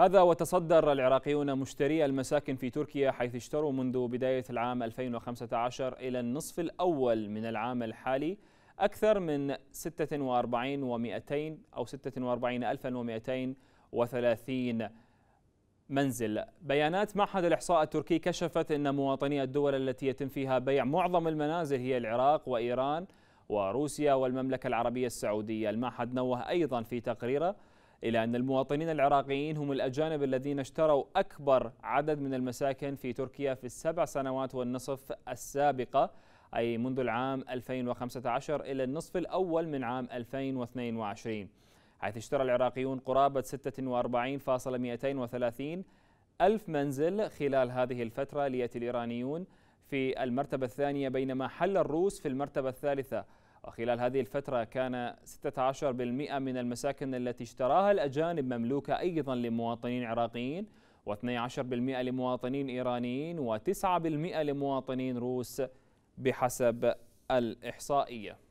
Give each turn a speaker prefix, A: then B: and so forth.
A: هذا وتصدر العراقيون مشتري المساكن في تركيا حيث اشتروا منذ بداية العام 2015 إلى النصف الأول من العام الحالي أكثر من 46 و200 أو 46230 منزل بيانات معهد الإحصاء التركي كشفت أن مواطني الدول التي يتم فيها بيع معظم المنازل هي العراق وإيران وروسيا والمملكة العربية السعودية المعهد نوه أيضا في تقريره إلى أن المواطنين العراقيين هم الأجانب الذين اشتروا أكبر عدد من المساكن في تركيا في السبع سنوات والنصف السابقة أي منذ العام 2015 إلى النصف الأول من عام 2022 حيث اشترى العراقيون قرابة 46,230 ألف منزل خلال هذه الفترة ليأتي الإيرانيون في المرتبة الثانية بينما حل الروس في المرتبة الثالثة وخلال هذه الفترة كان 16% من المساكن التي اشتراها الأجانب مملوكة أيضا لمواطنين عراقيين و12% لمواطنين إيرانيين و9% لمواطنين روس بحسب الإحصائية